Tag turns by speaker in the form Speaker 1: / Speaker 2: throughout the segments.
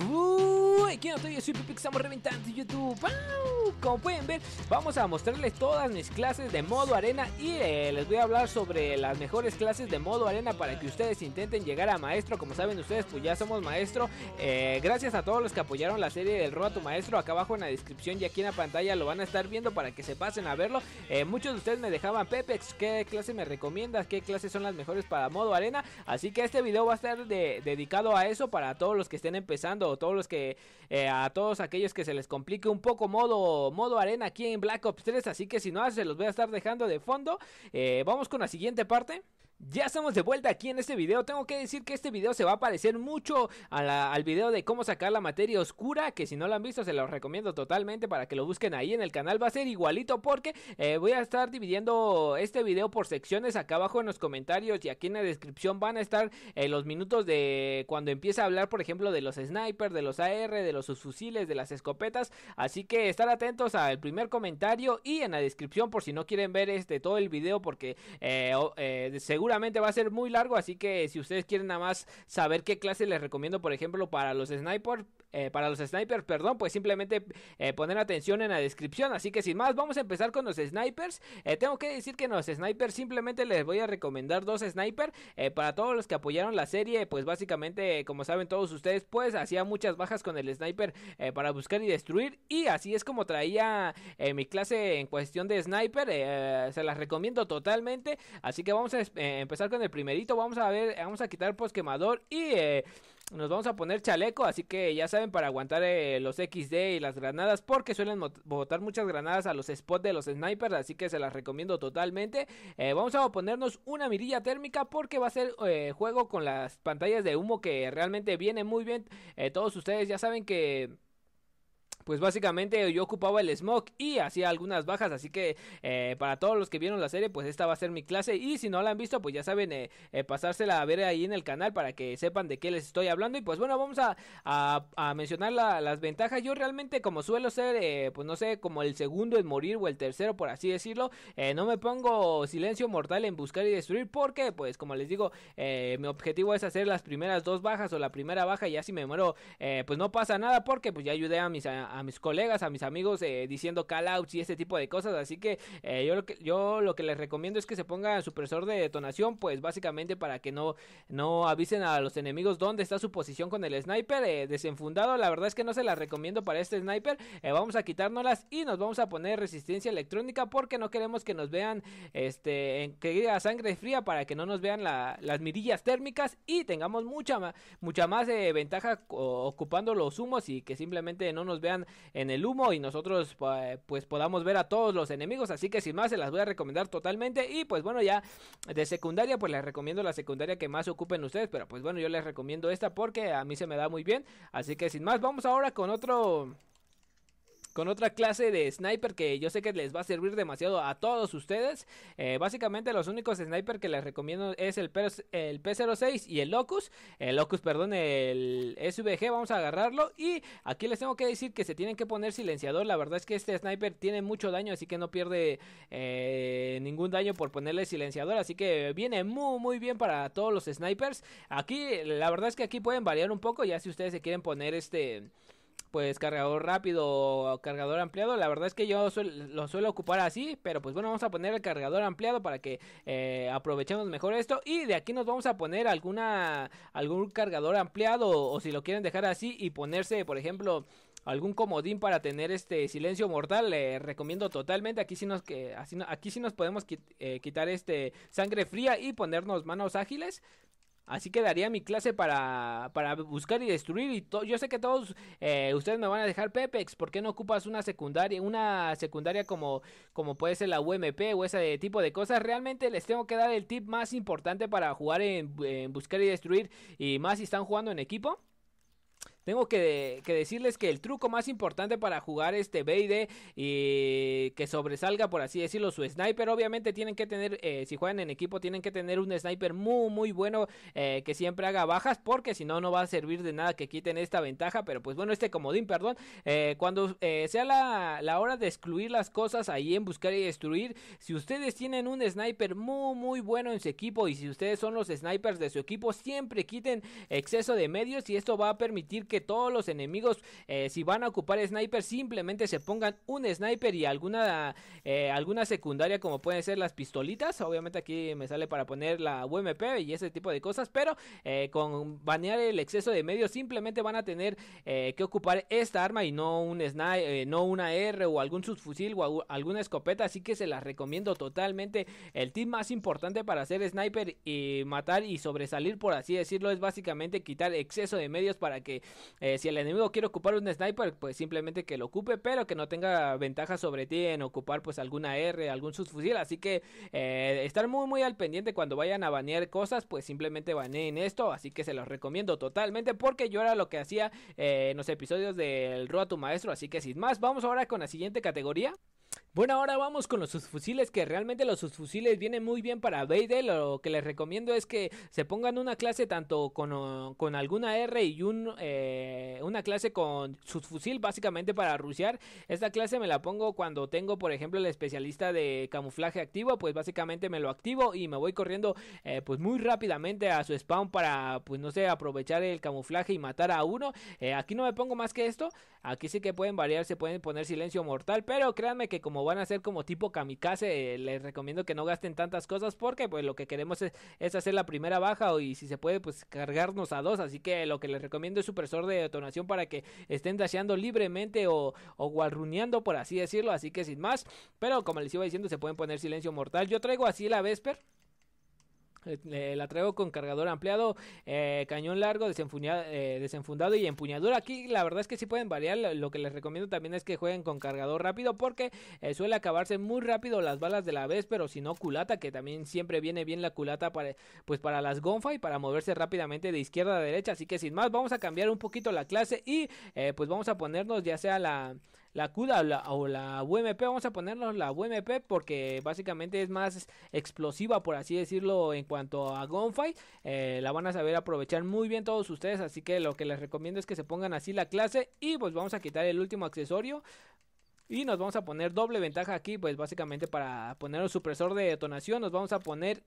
Speaker 1: Ooh. aquí estoy Soy Pepex, estamos reventando YouTube. Como pueden ver, vamos a mostrarles todas mis clases de modo arena y eh, les voy a hablar sobre las mejores clases de modo arena para que ustedes intenten llegar a maestro. Como saben ustedes, pues ya somos maestro. Eh, gracias a todos los que apoyaron la serie del a tu Maestro. Acá abajo en la descripción y aquí en la pantalla lo van a estar viendo para que se pasen a verlo. Eh, muchos de ustedes me dejaban Pepex, ¿qué clase me recomiendas? ¿Qué clases son las mejores para modo arena? Así que este video va a estar dedicado a eso para todos los que estén empezando o todos los que eh, a todos aquellos que se les complique un poco modo, modo arena aquí en Black Ops 3. Así que si no, se los voy a estar dejando de fondo. Eh, vamos con la siguiente parte. Ya estamos de vuelta aquí en este video. Tengo que decir que este video se va a parecer mucho al video de cómo sacar la materia oscura. Que si no lo han visto, se los recomiendo totalmente para que lo busquen ahí en el canal. Va a ser igualito porque eh, voy a estar dividiendo este video por secciones. Acá abajo en los comentarios y aquí en la descripción van a estar eh, los minutos de cuando empieza a hablar, por ejemplo, de los snipers, de los AR, de los fusiles, de las escopetas. Así que estar atentos al primer comentario y en la descripción por si no quieren ver este todo el video porque eh, según seguramente va a ser muy largo, así que si ustedes quieren nada más saber qué clase les recomiendo, por ejemplo, para los snipers, eh, para los snipers, perdón, pues simplemente eh, poner atención en la descripción. Así que sin más, vamos a empezar con los snipers. Eh, tengo que decir que los snipers simplemente les voy a recomendar dos snipers para todos los que apoyaron la serie. Pues básicamente, como saben todos ustedes, pues hacía muchas bajas con el sniper para buscar y destruir. Y así es como traía mi clase en cuestión de sniper. se las recomiendo totalmente. Así que vamos a eh, empezar con el primerito. Vamos a ver, vamos a quitar posquemador y eh, nos vamos a poner chaleco. Así que ya saben, para aguantar eh, los XD y las granadas, porque suelen botar muchas granadas a los spots de los snipers. Así que se las recomiendo totalmente. vamos a ponernos una mirilla térmica porque va a ser juego con las pantallas de humo que realmente viene muy bien. todos ustedes ya saben que pues básicamente yo ocupaba el smoke y hacía algunas bajas. Así que eh, para todos los que vieron la serie, pues esta va a ser mi clase. Y si no la han visto, pues ya saben, eh, eh, pasársela a ver ahí en el canal para que sepan de qué les estoy hablando. Y pues bueno, vamos a, mencionar las ventajas. Yo realmente, como suelo ser, pues no sé, como el segundo en morir o el tercero, por así decirlo, no me pongo silencio mortal en buscar y destruir. Porque, pues como les digo, mi objetivo es hacer las primeras dos bajas o la primera baja. Y así me muero, pues no pasa nada porque pues ya ayudé a mis a, mis colegas, a mis amigos eh, diciendo callouts y este tipo de cosas. Así que eh, yo, lo que, yo lo que les recomiendo es que se pongan supresor de detonación, pues básicamente para que no, no avisen a los enemigos dónde está su posición con el sniper. Eh, desenfundado, la verdad es que no se las recomiendo para este sniper. Eh, vamos a quitárnoslas y nos vamos a poner resistencia electrónica porque no queremos que nos vean, este, que diga sangre fría para que no nos vean las mirillas térmicas y tengamos mucha, mucha más ventaja ocupando los humos y que simplemente no nos vean en el humo y nosotros pues podamos ver a todos los enemigos. Así que sin más se las voy a recomendar totalmente. Y pues bueno, ya de secundaria, pues les recomiendo la secundaria que más ocupen ustedes. Pero pues bueno, yo les recomiendo esta porque a mí se me da muy bien. Así que sin más, vamos ahora con otro con otra clase de sniper que yo sé que les va a servir demasiado a todos ustedes. Eh, básicamente los únicos sniper que les recomiendo es el, el P06 y el Locus. El Locus, perdón, el SVG, vamos a agarrarlo. Y aquí les tengo que decir que se tienen que poner silenciador. La verdad es que este sniper tiene mucho daño, así que no pierde eh, ningún daño por ponerle silenciador. Así que viene muy, muy bien para todos los snipers. Aquí, la verdad es que aquí pueden variar un poco, ya si ustedes se quieren poner este pues cargador rápido o cargador ampliado. La verdad es que yo lo suelo ocupar así, pero pues bueno, vamos a poner el cargador ampliado para que eh, aprovechemos mejor esto. Y de aquí nos vamos a poner alguna algún cargador ampliado o si lo quieren dejar así y ponerse, por ejemplo, algún comodín para tener este silencio mortal le recomiendo totalmente aquí sí nos que así aquí nos podemos eh, quitar este sangre fría y ponernos manos ágiles Así que daría mi clase para, buscar y destruir. Y yo sé que todos eh, ustedes me van a dejar Pepex. ¿Por qué no ocupas una secundaria, una secundaria como, como puede ser la UMP o ese tipo de cosas? Realmente les tengo que dar el tip más importante para jugar en buscar y destruir. Y más si están jugando en equipo. Tengo que, decirles que el truco más importante para jugar este Beide y que sobresalga, por así decirlo, su sniper, obviamente tienen que tener, eh, si juegan en equipo, tienen que tener un sniper muy, muy bueno eh, que siempre haga bajas, porque si no, no va a servir de nada que quiten esta ventaja. Pero pues bueno, este comodín, perdón, eh, cuando sea la, la hora de excluir las cosas ahí en buscar y destruir, si ustedes tienen un sniper muy, muy bueno en su equipo y si ustedes son los snipers de su equipo, siempre quiten exceso de medios y esto va a permitir que que todos los enemigos, eh, si van a ocupar sniper, simplemente se pongan un sniper y alguna, eh, alguna secundaria, como pueden ser las pistolitas. Obviamente aquí me sale para poner la UMP y ese tipo de cosas, pero eh, con banear el exceso de medios, simplemente van a tener que ocupar esta arma y no un sniper, no una R o algún subfusil o alguna escopeta. Así que se las recomiendo totalmente. El tip más importante para hacer sniper y matar y sobresalir, por así decirlo, es básicamente quitar exceso de medios para que eh, si el enemigo quiere ocupar un sniper, pues simplemente que lo ocupe, pero que no tenga ventaja sobre ti en ocupar pues alguna R, algún subfusil. Así que eh, estar muy muy al pendiente cuando vayan a banear cosas, pues simplemente baneen esto. Así que se los recomiendo totalmente porque yo era lo que hacía eh, en los episodios del roa tu Maestro. Así que sin más, vamos ahora con la siguiente categoría. Bueno, ahora vamos con los subfusiles, que realmente los subfusiles vienen muy bien para Vader. Lo que les recomiendo es que se pongan una clase tanto con, alguna R y un, eh, una clase con subfusil, básicamente para rushear. Esta clase me la pongo cuando tengo, por ejemplo, el especialista de camuflaje activo, pues básicamente me lo activo y me voy corriendo eh, pues muy rápidamente a su spawn para, pues no sé, aprovechar el camuflaje y matar a uno. Eh, aquí no me pongo más que esto, aquí sí que pueden variar, se pueden poner silencio mortal, pero créanme que como van a ser como tipo kamikaze, eh, les recomiendo que no gasten tantas cosas porque pues lo que queremos es, hacer la primera baja y si se puede pues cargarnos a dos, así que lo que les recomiendo es supresor de detonación para que estén dasheando libremente o, o guarruneando por así decirlo, así que sin más, pero como les iba diciendo se pueden poner silencio mortal, yo traigo así la Vesper la traigo con cargador ampliado, eh, cañón largo, eh, desenfundado y empuñadura. Aquí la verdad es que sí pueden variar. Lo que les recomiendo también es que jueguen con cargador rápido porque eh, suele acabarse muy rápido las balas de la vez, pero si no culata, que también siempre viene bien la culata para, pues para las gonfa y para moverse rápidamente de izquierda a derecha. Así que sin más, vamos a cambiar un poquito la clase y pues vamos a ponernos ya sea la, la CUDA o la, UMP, vamos a ponernos la UMP porque básicamente es más explosiva, por así decirlo, en cuanto a Gunfight. Eh, la van a saber aprovechar muy bien todos ustedes, así que lo que les recomiendo es que se pongan así la clase y pues vamos a quitar el último accesorio y nos vamos a poner doble ventaja aquí, pues básicamente para poner un supresor de detonación, nos vamos a poner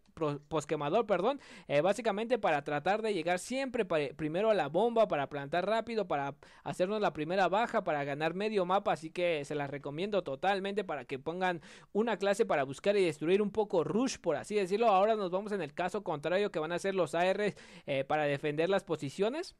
Speaker 1: posquemador, perdón, eh, básicamente para tratar de llegar siempre primero a la bomba, para plantar rápido, para hacernos la primera baja, para ganar medio mapa, así que se las recomiendo totalmente para que pongan una clase para buscar y destruir un poco rush, por así decirlo. Ahora nos vamos en el caso contrario que van a ser los ARS eh, para defender las posiciones.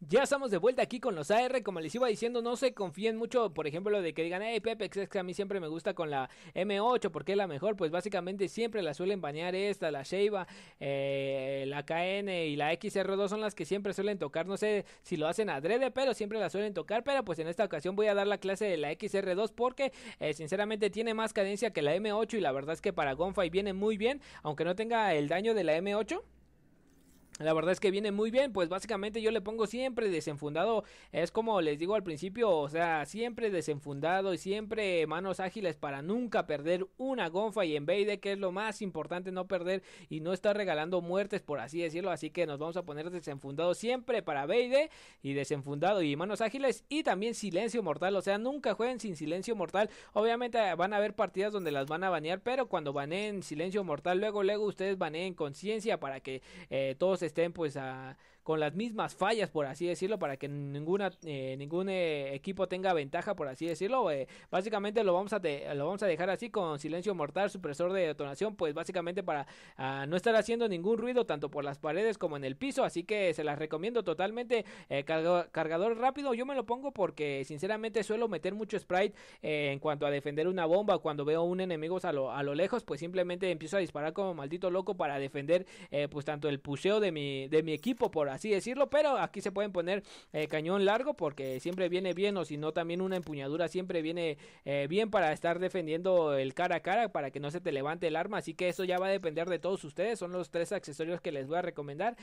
Speaker 1: Ya estamos de vuelta aquí con los AR, como les iba diciendo, no se confíen mucho, por ejemplo, de que digan, hey Pepex, es que a mí siempre me gusta con la M8 porque es la mejor, pues básicamente siempre la suelen bañar esta, la Sheiba, eh, la KN y la XR2 son las que siempre suelen tocar, no sé si lo hacen adrede, pero siempre la suelen tocar, pero pues en esta ocasión voy a dar la clase de la XR2 porque eh, sinceramente tiene más cadencia que la M8 y la verdad es que para Gunfight viene muy bien, aunque no tenga el daño de la M8. La verdad es que viene muy bien, pues básicamente yo le pongo siempre desenfundado, es como les digo al principio, o sea, siempre desenfundado y siempre manos ágiles para nunca perder una gonfa y en Beide que es lo más importante no perder y no estar regalando muertes por así decirlo, así que nos vamos a poner desenfundado siempre para Beide y desenfundado y manos ágiles y también silencio mortal, o sea, nunca jueguen sin silencio mortal, obviamente van a haber partidas donde las van a banear, pero cuando baneen silencio mortal, luego luego ustedes baneen conciencia para que eh, todos estén pues a con las mismas fallas, por así decirlo, para que ninguna, eh, ningún eh, equipo tenga ventaja, por así decirlo. Eh, básicamente lo vamos, a lo vamos a dejar así con silencio mortal, supresor de detonación, pues básicamente para ah, no estar haciendo ningún ruido tanto por las paredes como en el piso. Así que se las recomiendo totalmente. Cargador, rápido, yo me lo pongo porque sinceramente suelo meter mucho sprite en cuanto a defender una bomba. Cuando veo un enemigo a lo, lejos, pues simplemente empiezo a disparar como maldito loco para defender pues tanto el puseo de mi, de mi equipo por así decirlo, pero aquí se pueden poner eh, cañón largo porque siempre viene bien o si no también una empuñadura siempre viene eh, bien para estar defendiendo el cara a cara para que no se te levante el arma, así que eso ya va a depender de todos ustedes, son los tres accesorios que les voy a recomendar.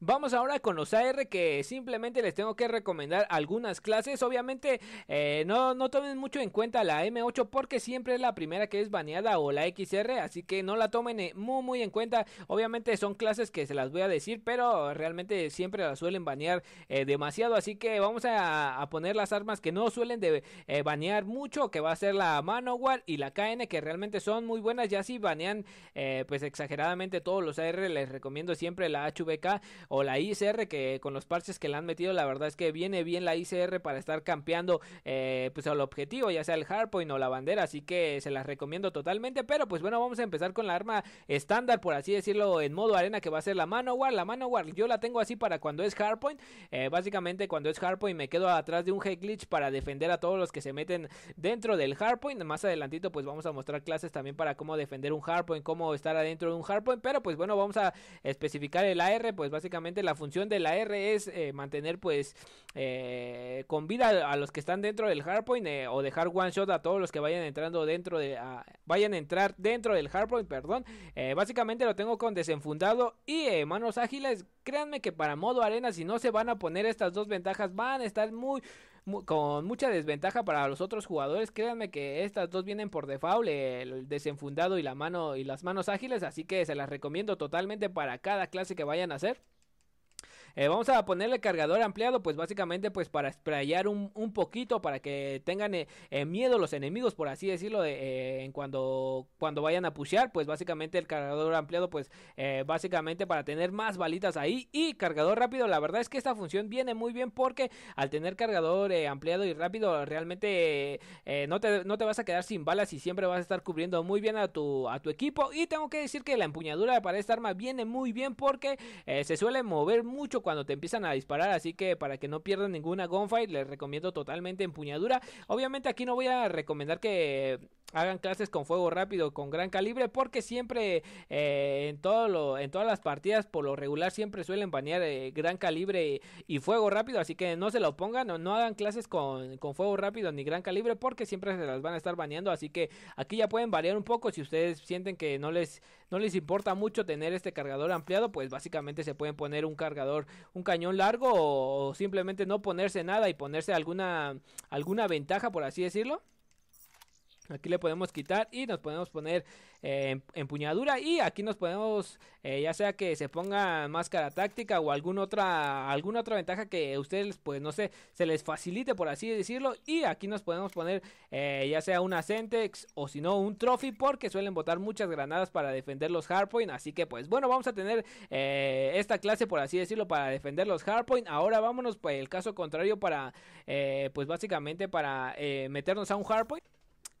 Speaker 1: Vamos ahora con los AR que simplemente les tengo que recomendar algunas clases, obviamente eh, no, tomen mucho en cuenta la M8 porque siempre es la primera que es baneada o la XR, así que no la tomen muy muy en cuenta, obviamente son clases que se las voy a decir, pero realmente siempre la suelen banear eh, demasiado. Así que vamos a, poner las armas que no suelen de, eh, banear mucho, que va a ser la Manowar y la KN, que realmente son muy buenas. Ya si banean eh, pues exageradamente todos los AR, les recomiendo siempre la HVK o la ICR, que con los parches que le han metido, la verdad es que viene bien la ICR para estar campeando pues al objetivo, ya sea el hardpoint o la bandera. Así que se las recomiendo totalmente. Pero pues bueno, vamos a empezar con la arma estándar, por así decirlo, en modo arena, que va a ser la Manowar. La Manowar yo la tengo así para para cuando es hardpoint. Eh, básicamente cuando es hardpoint me quedo atrás de un head glitch para defender a todos los que se meten dentro del hardpoint. Más adelantito pues vamos a mostrar clases también para cómo defender un hardpoint, cómo estar adentro de un hardpoint. Pero pues bueno, vamos a especificar el AR. Pues básicamente la función del AR es eh, mantener pues eh, con vida a los que están dentro del hardpoint o dejar one shot a todos los que vayan entrando dentro de... vayan a entrar dentro del hardpoint, perdón. básicamente lo tengo con desenfundado y manos ágiles Créanme que para modo arena, si no se van a poner estas dos ventajas, van a estar muy, con mucha desventaja para los otros jugadores. Créanme que estas dos vienen por default, el desenfundado y la mano y las manos ágiles, así que se las recomiendo totalmente para cada clase que vayan a hacer. Eh, vamos a ponerle cargador ampliado, pues básicamente pues para sprayar un, poquito, para que tengan eh, eh, miedo los enemigos, por así decirlo, en cuando, cuando vayan a pushear, pues básicamente el cargador ampliado, pues básicamente para tener más balitas ahí y cargador rápido, la verdad es que esta función viene muy bien porque al tener cargador ampliado y rápido, realmente no, te, no te vas a quedar sin balas y siempre vas a estar cubriendo muy bien a tu, a tu equipo y tengo que decir que la empuñadura para esta arma viene muy bien porque se suele mover mucho cuando te empiezan a disparar. Así que para que no pierdan ninguna gunfight, les recomiendo totalmente empuñadura. Obviamente aquí no voy a recomendar que hagan clases con fuego rápido, con gran calibre, porque siempre eh, en, todo lo, en todas las partidas por lo regular siempre suelen banear eh, gran calibre y, fuego rápido, así que no se lo pongan, no, no hagan clases con, fuego rápido ni gran calibre porque siempre se las van a estar baneando, así que aquí ya pueden variar un poco si ustedes sienten que no les, no les importa mucho tener este cargador ampliado, pues básicamente se pueden poner un cargador, un cañón largo o simplemente no ponerse nada y ponerse alguna, alguna ventaja por así decirlo. Aquí le podemos quitar y nos podemos poner eh, em, empuñadura y aquí nos podemos, eh, ya sea que se ponga máscara táctica o alguna otra, alguna otra ventaja que a ustedes, pues no sé, se les facilite por así decirlo. Y aquí nos podemos poner eh, ya sea una centex o si no un Trophy porque suelen botar muchas granadas para defender los Hardpoint. Así que pues bueno, vamos a tener esta clase por así decirlo para defender los Hardpoint. Ahora vámonos pues el caso contrario para, pues básicamente para meternos a un Hardpoint.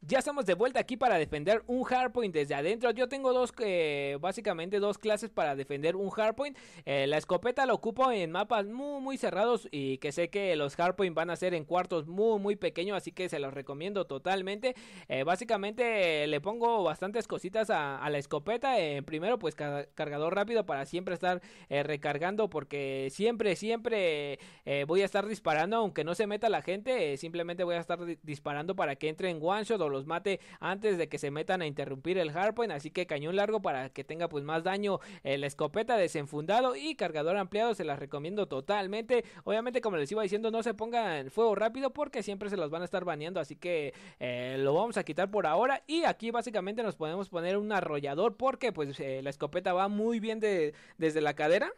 Speaker 1: Ya estamos de vuelta aquí para defender un hardpoint desde adentro. Yo tengo dos, eh, básicamente dos clases para defender un hardpoint. Eh, la escopeta la ocupo en mapas muy, muy cerrados y que sé que los hardpoint van a ser en cuartos muy, muy pequeños, así que se los recomiendo totalmente. Eh, básicamente le pongo bastantes cositas a, a la escopeta. primero, pues cargador rápido para siempre estar recargando porque siempre, siempre voy a estar disparando, aunque no se meta la gente, simplemente voy a estar disparando para que entre en one shot los mate antes de que se metan a interrumpir el hardpoint. Así que cañón largo para que tenga pues más daño eh, la escopeta desenfundado y cargador ampliado. Se las recomiendo totalmente. Obviamente, como les iba diciendo, no se pongan fuego rápido porque siempre se los van a estar baneando. Así que eh, lo vamos a quitar por ahora. Y aquí básicamente nos podemos poner un arrollador porque pues eh, la escopeta va muy bien desde la cadera.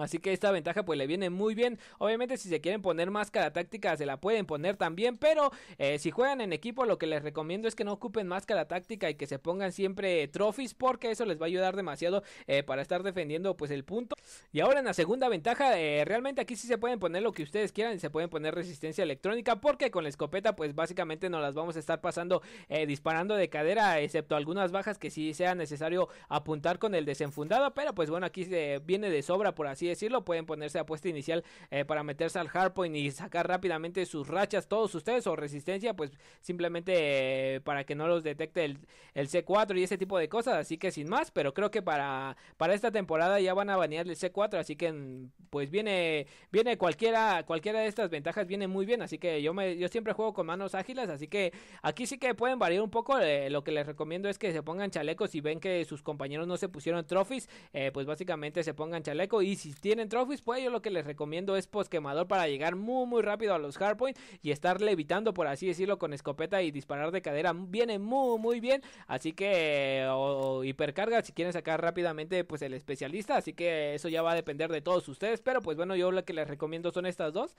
Speaker 1: Así que esta ventaja pues le viene muy bien. Obviamente si se quieren poner máscara táctica se la pueden poner también. Pero eh, si juegan en equipo lo que les recomiendo es que no ocupen máscara táctica y que se pongan siempre trophies. Porque eso les va a ayudar demasiado eh, para estar defendiendo pues el punto. Y ahora en la segunda ventaja eh, realmente aquí sí se pueden poner lo que ustedes quieran. Y se pueden poner resistencia electrónica. Porque con la escopeta pues básicamente no las vamos a estar pasando disparando de cadera. Excepto algunas bajas que sí sea necesario apuntar con el desenfundado. Pero pues bueno aquí se viene de sobra por así decirlo, pueden ponerse a puesta inicial eh, para meterse al hardpoint y sacar rápidamente sus rachas, todos ustedes, o resistencia, pues simplemente eh, para que no los detecte el, C4 y ese tipo de cosas. Así que sin más, pero creo que para, para esta temporada ya van a banear el C4, así que pues viene, viene cualquiera, cualquiera de estas ventajas viene muy bien. Así que yo, me, yo siempre juego con manos ágiles, así que aquí sí que pueden variar un poco. Eh, lo que les recomiendo es que se pongan chalecos y ven que sus compañeros no se pusieron trophies, pues básicamente se pongan chaleco y si tienen trophies, pues yo lo que les recomiendo es posquemador pues, para llegar muy muy rápido a los hardpoints y estar levitando, por así decirlo, con escopeta y disparar de cadera. Viene muy muy bien. Así que o hipercarga si quieren sacar rápidamente pues el especialista. Así que eso ya va a depender de todos ustedes. Pero pues bueno, yo lo que les recomiendo son estas dos.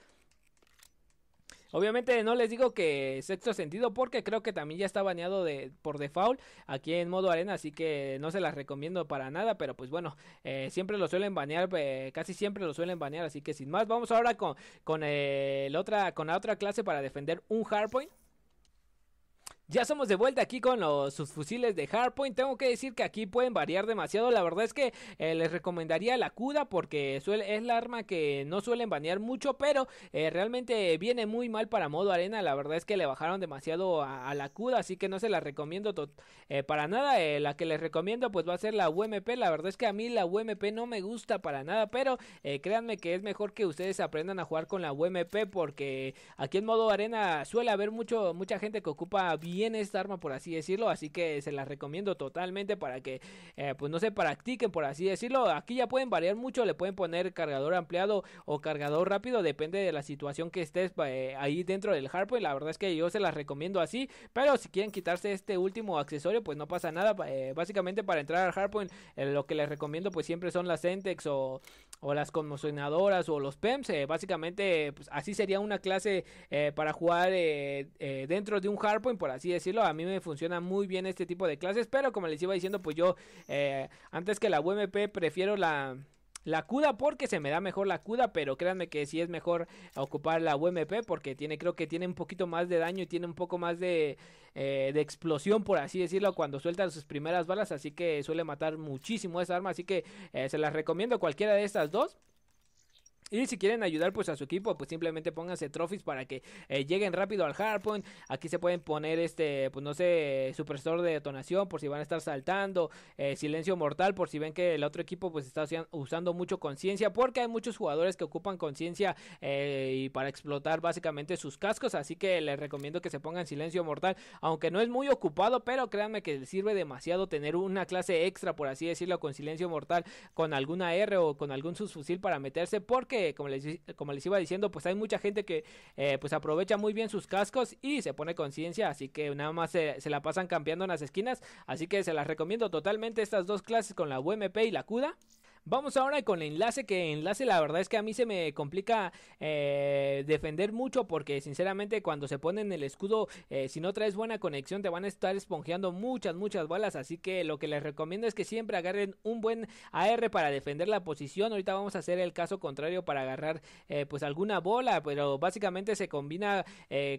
Speaker 1: Obviamente no les digo que sexto sentido porque creo que también ya está baneado de, por default aquí en modo arena, así que no se las recomiendo para nada, pero pues bueno, eh, siempre lo suelen banear, eh, casi siempre lo suelen banear, así que sin más, vamos ahora con, con, el eh, otra, con la otra clase para defender un hardpoint. Ya somos de vuelta aquí con los sus fusiles de Hardpoint. Tengo que decir que aquí pueden variar demasiado. La verdad es que eh, les recomendaría la CUDA porque es la arma que no suelen banear mucho, pero eh, realmente viene muy mal para modo arena. La verdad es que le bajaron demasiado a, la CUDA, así que no se la recomiendo eh, para nada. la que les recomiendo pues va a ser la UMP. La verdad es que a mí la UMP no me gusta para nada, pero créanme que es mejor que ustedes aprendan a jugar con la UMP porque aquí en modo arena suele haber mucho mucha gente que ocupa bien tiene esta arma, por así decirlo. Así que se las recomiendo totalmente para que, eh, pues no se practiquen, por así decirlo. Aquí ya pueden variar mucho, le pueden poner cargador ampliado o cargador rápido, depende de la situación que estés eh, ahí dentro del Hardpoint. La verdad es que yo se las recomiendo así, pero si quieren quitarse este último accesorio, pues no pasa nada. Eh, básicamente para entrar al Hardpoint, lo que les recomiendo, pues siempre son las Entex o, o las conmocionadoras o los PEMS, eh, básicamente pues, así sería una clase eh, para jugar eh, dentro de un hardpoint, por así decirlo. A mí me funciona muy bien este tipo de clases, pero como les iba diciendo, pues yo antes que la UMP prefiero la la CUDA porque se me da mejor la CUDA, pero créanme que sí es mejor ocupar la UMP porque tiene, creo que tiene un poquito más de daño y tiene un poco más eh, de, explosión, por así decirlo, cuando sueltan sus primeras balas, así que suele matar muchísimo esa arma, así que eh, se las recomiendo cualquiera de estas dos. Y si quieren ayudar pues a su equipo, pues simplemente pónganse trophies para que eh, lleguen rápido al hardpoint. Aquí se pueden poner este, pues no sé, supresor de detonación por si van a estar saltando, eh, silencio mortal por si ven que el otro equipo pues está usando mucho conciencia, porque hay muchos jugadores que ocupan conciencia eh, y para explotar básicamente sus cascos, así que les recomiendo que se pongan silencio mortal, aunque no es muy ocupado, pero créanme que sirve demasiado tener una clase extra, por así decirlo, con silencio mortal, con alguna R o con algún subfusil para meterse, porque como les, iba diciendo, pues hay mucha gente que eh, pues aprovecha muy bien sus cascos y se pone conciencia, así que nada más se, se, la pasan campeando en las esquinas, así que se las recomiendo totalmente estas dos clases con la UMP y la CUDA. Vamos ahora con el enlace, que enlace la verdad es que a mí se me complica eh, defender mucho porque sinceramente cuando se ponen el escudo, eh, si no traes buena conexión te van a estar esponjeando muchas, muchas balas, así que lo que les recomiendo es que siempre agarren un buen AR para defender la posición, ahorita vamos a hacer el caso contrario para agarrar eh, pues alguna bola, pero básicamente se combina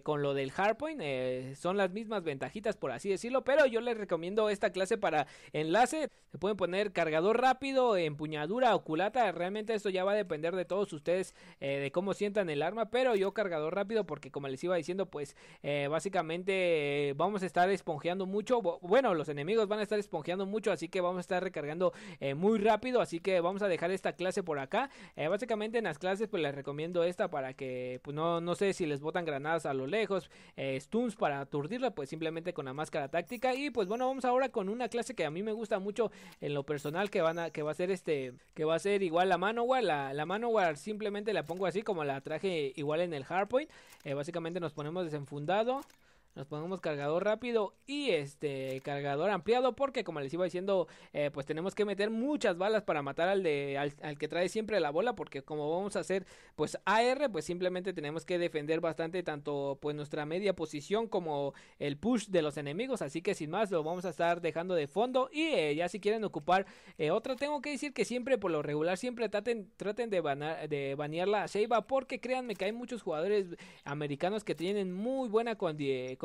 Speaker 1: con lo del hardpoint, son las mismas ventajitas por así decirlo, pero yo les recomiendo esta clase para enlace, se pueden poner cargador rápido, empuñador dura o culata. Realmente esto ya va a depender de todos ustedes eh, de cómo sientan el arma. Pero yo cargador rápido porque como les iba diciendo pues eh, básicamente eh, vamos a estar esponjeando mucho. Bueno, los enemigos van a estar esponjeando mucho así que vamos a estar recargando muy rápido. Así que vamos a dejar esta clase por acá. básicamente en las clases pues les recomiendo esta para que pues no, no sé si les botan granadas a lo lejos. stuns para aturdirla pues simplemente con la máscara táctica. Y pues bueno vamos ahora con una clase que a mí me gusta mucho en lo personal que van a, que va a ser este que, va a ser igual la Manowar. La, la Manowar simplemente la pongo así como la traje igual en el Hardpoint. Eh, básicamente nos ponemos desenfundado nos ponemos cargador rápido y este cargador ampliado porque como les iba diciendo eh, pues tenemos que meter muchas balas para matar al de al, que trae siempre la bola porque como vamos a hacer pues AR pues simplemente tenemos que defender bastante tanto pues nuestra media posición como el push de los enemigos así que sin más lo vamos a estar dejando de fondo y eh, ya si quieren ocupar eh, otra tengo que decir que siempre por lo regular siempre traten, traten de, banar, de banear la Sheiba porque créanme que hay muchos jugadores americanos que tienen muy buena condición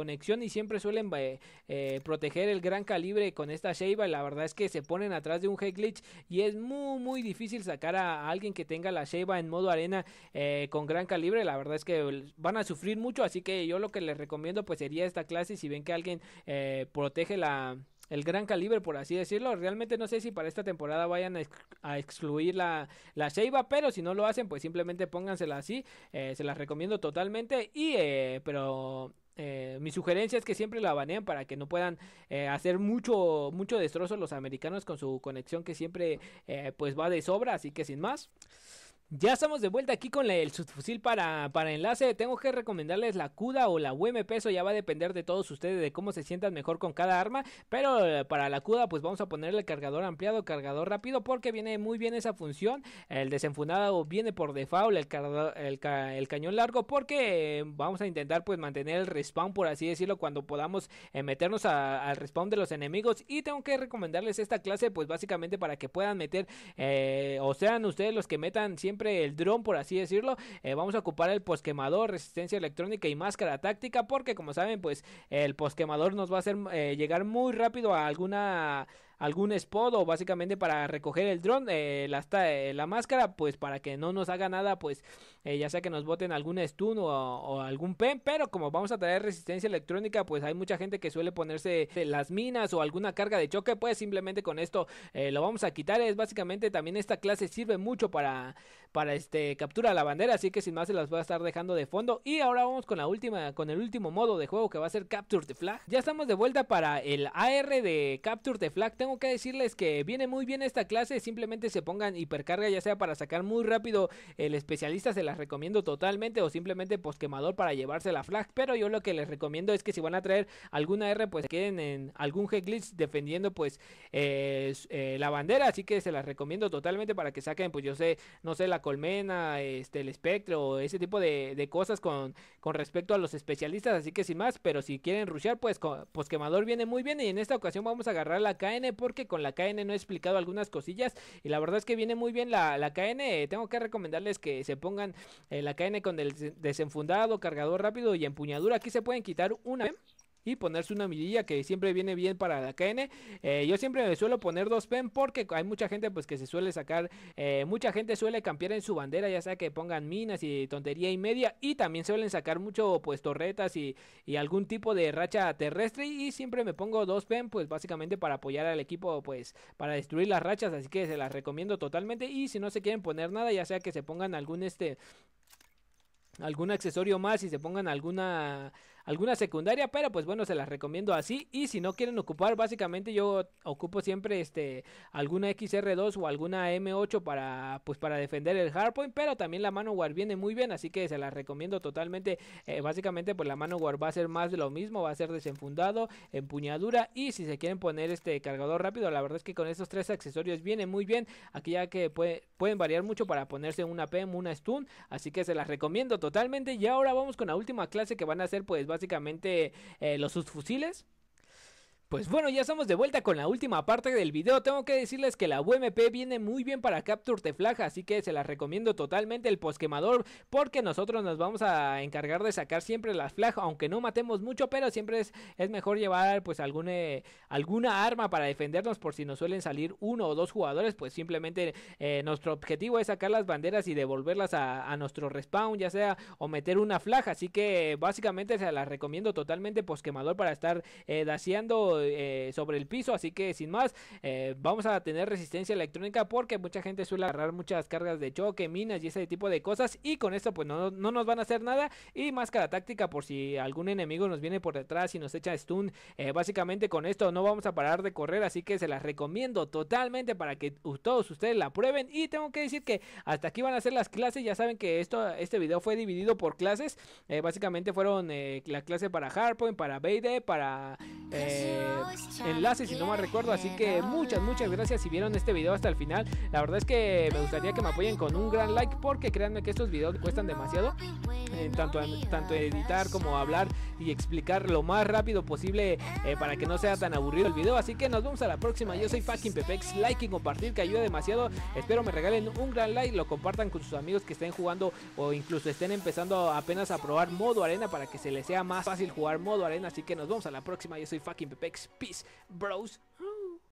Speaker 1: conexión y siempre suelen eh, eh, proteger el gran calibre con esta Sheiba. La verdad es que se ponen atrás de un glitch y es muy, muy difícil sacar a alguien que tenga la Sheiba en modo arena eh, con gran calibre. La verdad es que van a sufrir mucho, así que yo lo que les recomiendo pues sería esta clase. Si ven que alguien protege el gran calibre, por así decirlo. Realmente no sé si para esta temporada vayan a, excluir la, la Sheiba, pero si no lo hacen, pues simplemente póngansela así. se las recomiendo totalmente. Y, pero eh, mi sugerencia es que siempre la baneen para que no puedan eh, hacer mucho, mucho destrozo los americanos con su conexión que siempre eh, pues va de sobra, así que sin más. Ya estamos de vuelta aquí con el subfusil para, enlace. Tengo que recomendarles la CUDA o la UMP. Eso ya va a depender de todos ustedes, de cómo se sientan mejor con cada arma. Pero eh, para la CUDA, pues vamos a ponerle cargador ampliado, cargador rápido, porque viene muy bien esa función. El desenfundado viene por default, el, cañón largo, porque eh, vamos a intentar pues mantener el respawn, por así decirlo, cuando podamos eh, meternos al respawn de los enemigos. Y tengo que recomendarles esta clase, pues básicamente para que puedan meter, o sean ustedes los que metan siempre el dron, por así decirlo. Eh, vamos a ocupar el posquemador, resistencia electrónica y máscara táctica, porque como saben, pues el posquemador nos va a hacer eh, llegar muy rápido a alguna algún spot o básicamente para recoger el dron, eh, eh, la, máscara, pues para que no nos haga nada, pues eh, ya sea que nos boten algún stun o, algún pen, pero como vamos a traer resistencia electrónica, pues hay mucha gente que suele ponerse eh, las minas o alguna carga de choque, pues simplemente con esto lo vamos a quitar, es básicamente también esta clase sirve mucho para, para este captura la bandera, así que sin más se las voy a estar dejando de fondo y ahora vamos con la última, con el último modo de juego que va a ser Capture the Flag, ya estamos de vuelta para el AR de Capture the Flag, tengo que decirles que viene muy bien esta clase, simplemente se pongan hipercarga ya sea para sacar muy rápido el especialista, se las recomiendo totalmente o simplemente posquemador para llevarse la flag, pero yo lo que les recomiendo es que si van a traer alguna R pues queden en algún G-Glitch defendiendo pues eh, eh, la bandera, así que se las recomiendo totalmente para que saquen pues yo sé, no sé, la colmena, este, el espectro, ese tipo de, cosas con, con respecto a los especialistas, así que sin más, pero si quieren rushear pues posquemador viene muy bien y en esta ocasión vamos a agarrar la KN porque con la KN no he explicado algunas cosillas y la verdad es que viene muy bien la, KN. Eh, tengo que recomendarles que se pongan eh, la KN con el desenfundado, cargador rápido y empuñadura. Aquí se pueden quitar una y ponerse una mirilla que siempre viene bien para la KN. Eh, yo siempre me suelo poner dos pen porque hay mucha gente pues que se suele sacar, eh, mucha gente suele cambiar en su bandera, ya sea que pongan minas y tontería y media y también suelen sacar mucho pues torretas y, y algún tipo de racha terrestre y siempre me pongo dos pen pues básicamente para apoyar al equipo pues para destruir las rachas, así que se las recomiendo totalmente y si no se quieren poner nada, ya sea que se pongan algún este algún accesorio más y se pongan alguna alguna secundaria, pero pues bueno, se las recomiendo así. Y si no quieren ocupar, básicamente yo ocupo siempre este alguna XR2 o alguna M8 para pues para defender el hardpoint, pero también la mano guard viene muy bien, así que se las recomiendo totalmente. Eh, básicamente pues la mano guard va a ser más de lo mismo, va a ser desenfundado, empuñadura y si se quieren poner este cargador rápido, la verdad es que con estos tres accesorios viene muy bien. Aquí ya que puede, pueden variar mucho para ponerse una PM, una stun, así que se las recomiendo totalmente. Y ahora vamos con la última clase que van a hacer pues básicamente eh, los subfusiles pues bueno, ya estamos de vuelta con la última parte del video. Tengo que decirles que la UMP viene muy bien para Capture de Flag, así que se las recomiendo totalmente el posquemador, porque nosotros nos vamos a encargar de sacar siempre las flag, aunque no matemos mucho, pero siempre es, mejor llevar pues alguna arma para defendernos por si nos suelen salir uno o dos jugadores, pues simplemente eh, nuestro objetivo es sacar las banderas y devolverlas a, nuestro respawn, ya sea o meter una flag, así que básicamente se las recomiendo totalmente posquemador para estar eh, eh, sobre el piso. Así que sin más, eh, vamos a tener resistencia electrónica porque mucha gente suele agarrar muchas cargas de choque, minas y ese tipo de cosas. Y con esto, pues no, nos van a hacer nada. Y más máscara táctica por si algún enemigo nos viene por detrás y nos echa stun. Eh, básicamente con esto no vamos a parar de correr. Así que se las recomiendo totalmente para que todos ustedes la prueben. Y tengo que decir que hasta aquí van a ser las clases. Ya saben que esto, este video fue dividido por clases. básicamente fueron la clase para Hardpoint, para Beide, para. Eh, Enlaces, si no mal recuerdo. Así que muchas, muchas gracias si vieron este video hasta el final. La verdad es que me gustaría que me apoyen con un gran like porque créanme que estos videos cuestan demasiado tanto, tanto editar como hablar y explicar lo más rápido posible eh, para que no sea tan aburrido el video. Así que nos vemos a la próxima. Yo soy fucking Pepex. Like y compartir que ayuda demasiado. Espero me regalen un gran like. Lo compartan con sus amigos que estén jugando o incluso estén empezando apenas a probar modo arena para que se les sea más fácil jugar modo arena. Así que nos vemos a la próxima. Yo soy fucking Pepex. Peace, bros.